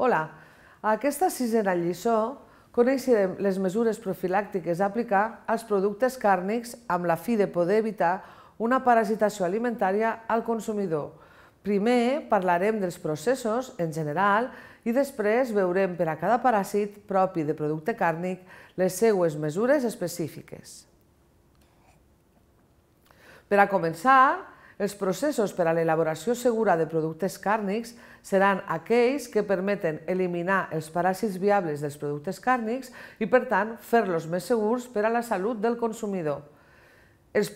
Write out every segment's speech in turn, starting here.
Hola, a aquesta sisena lliçó coneixerem les mesures profilàctiques a aplicar als productes càrnics amb la fi de poder evitar una parasitació alimentària al consumidor. Primer parlarem dels processos en general i després veurem per a cada paràsit propi de producte càrnic les seues mesures específiques. Per a començar, els processos per a l'elaboració segura de productes càrnics seran aquells que permeten eliminar els paràsits viables dels productes càrnics i, per tant, fer-los més segurs per a la salut del consumidor. Els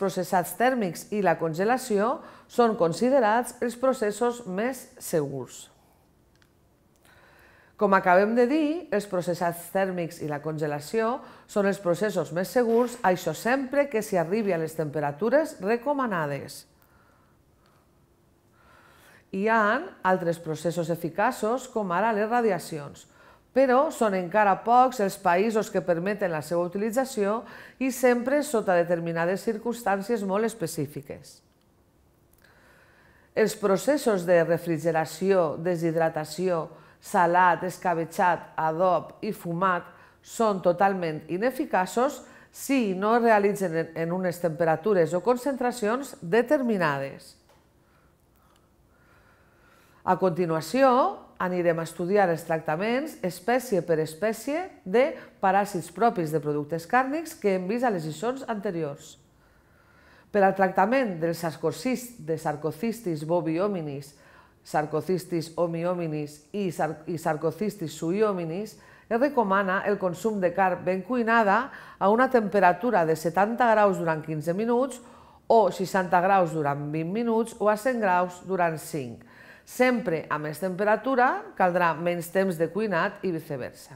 processats tèrmics i la congelació són considerats els processos més segurs. Com acabem de dir, els processats tèrmics i la congelació són els processos més segurs, això sempre que s'hi arribi a les temperatures recomanades. Hi ha altres processos eficaços, com ara les radiacions, però són encara pocs els països que permeten la seva utilització i sempre sota determinades circumstàncies molt específiques. Els processos de refrigeració, deshidratació, salat, escabetxat, adob i fumat són totalment ineficaços si no es realitzen en unes temperatures o concentracions determinades. A continuació, anirem a estudiar els tractaments espècie per espècie de paràsits propis de productes càrnics que hem vist a les lliçons anteriors. Per al tractament dels de sarcocistis bobiòminis sarcocistis homiominis i, sar i sarcocistis es recomana el consum de carn ben cuinada a una temperatura de 70 graus durant 15 minuts o 60 graus durant 20 minuts o a 100 graus durant 5. Sempre a més temperatura caldrà menys temps de cuinat i viceversa.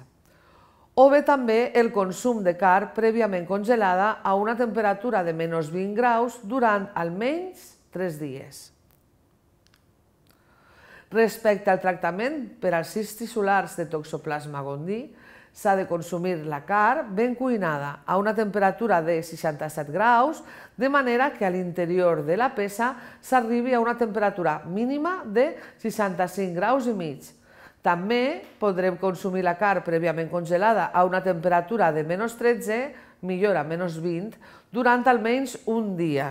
O bé també el consum de carn prèviament congelada a una temperatura de menys 20 graus durant almenys 3 dies. Respecte al tractament per als cis tissulars de toxoplasma gondí, s'ha de consumir la carn ben cuinada a una temperatura de 67 graus, de manera que a l'interior de la peça s'arribi a una temperatura mínima de 65 graus i mig. També podrem consumir la carn prèviament congelada a una temperatura de menys 13, millor a menys 20, durant almenys un dia.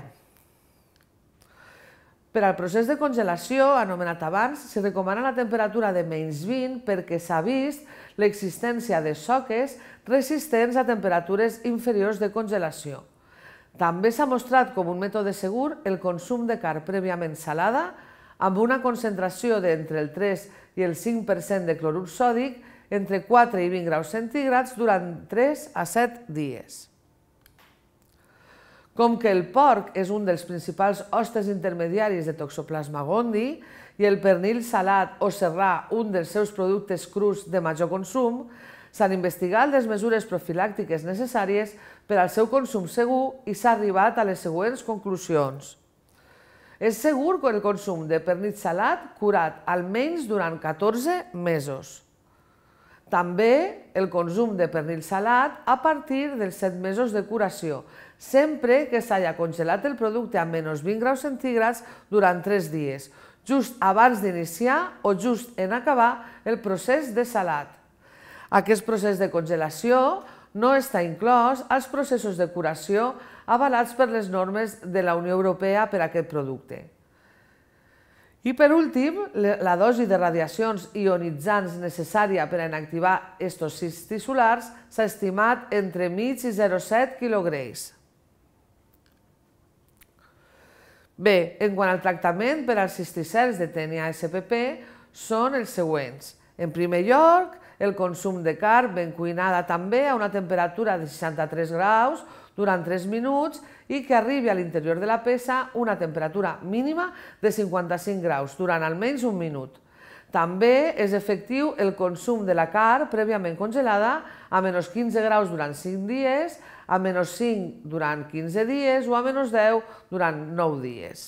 Per al procés de congelació, anomenat abans, s'hi recomana la temperatura de menys 20 perquè s'ha vist l'existència de soques resistents a temperatures inferiors de congelació. També s'ha mostrat com un mètode segur el consum de car prèviament salada amb una concentració d'entre el 3 i el 5% de clorur sòdic entre 4 i 20 graus centígrads durant 3 a 7 dies. Com que el porc és un dels principals hostes intermediaris de Toxoplasma gondii i el pernil salat o serrà un dels seus productes crus de major consum, s'han investigat les mesures profilàctiques necessàries per al seu consum segur i s'ha arribat a les següents conclusions. És segur que el consum de pernil salat curat almenys durant 14 mesos. També el consum de pernil salat a partir dels 7 mesos de curació, sempre que s'hagi congelat el producte a menys 20 graus centígrads durant 3 dies, just abans d'iniciar o just en acabar el procés de salat. Aquest procés de congelació no està inclòs als processos de curació avalats per les normes de la Unió Europea per a aquest producte. I per últim, la dosi de radiacions ionitzants necessària per a inactivar estos cis tissulars s'ha estimat entre mig i 0,7 kg. Bé, en quant al tractament per als cisticels de TNA-SPP són els següents. En primer lloc, el consum de carn ben cuinada també a una temperatura de 63 graus durant 3 minuts i que arribi a l'interior de la peça una temperatura mínima de 55 graus durant almenys un minut. També és efectiu el consum de la car prèviament congelada a menys 15 graus durant 5 dies, a menys 5 durant 15 dies o a menys 10 durant 9 dies.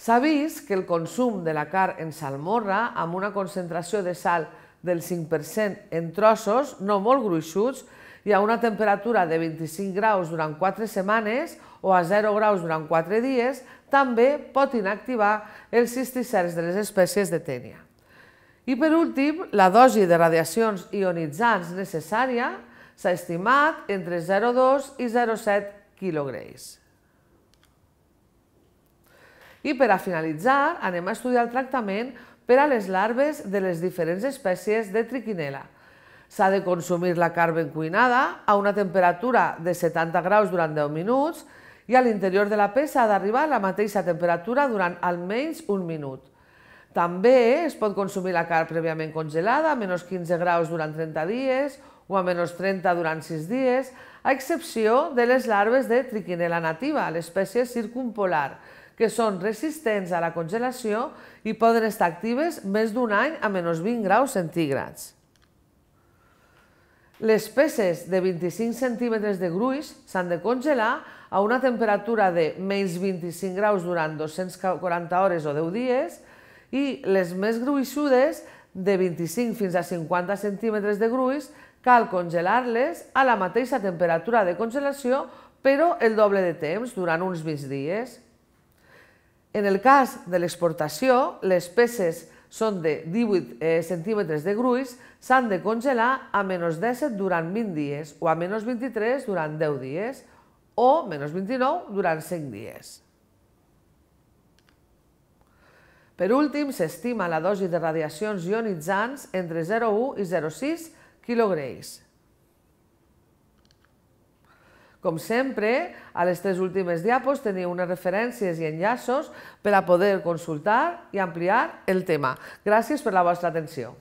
S'ha vist que el consum de la car en salmorra amb una concentració de sal del 5% en trossos no molt gruixuts i a una temperatura de 25 graus durant 4 setmanes o a 0 graus durant 4 dies, també pot inactivar els cisticers de les espècies de tènia. I per últim, la dosi de radiacions ionitzants necessària s'ha estimat entre 0,2 i 0,7 kg. I per a finalitzar, anem a estudiar el tractament per a les larves de les diferents espècies de triquinela, S'ha de consumir la carn ben cuinada a una temperatura de 70 graus durant 10 minuts i a l'interior de la peça ha d'arribar a la mateixa temperatura durant almenys un minut. També es pot consumir la carn prèviament congelada a menys 15 graus durant 30 dies o a menys 30 durant 6 dies, a excepció de les larves de triquinela nativa, l'espècie circumpolar, que són resistents a la congelació i poden estar actives més d'un any a menys 20 graus centígrads. Les peces de 25 centímetres de gruix s'han de congelar a una temperatura de menys 25 graus durant 240 hores o 10 dies i les més gruixudes de 25 fins a 50 centímetres de gruix cal congelar-les a la mateixa temperatura de congelació però el doble de temps, durant uns 20 dies. En el cas de l'exportació, les peces són de 18 eh, centímetres de gruix, s'han de congelar a menys 17 durant 20 dies o a menys 23 durant 10 dies o menys 29 durant 5 dies. Per últim, s'estima la dosi de radiacions ionitzants entre 0,1 i 0,6 quilograms. Com sempre, a les tres últimes diapos teniu unes referències i enllaços per a poder consultar i ampliar el tema. Gràcies per la vostra atenció.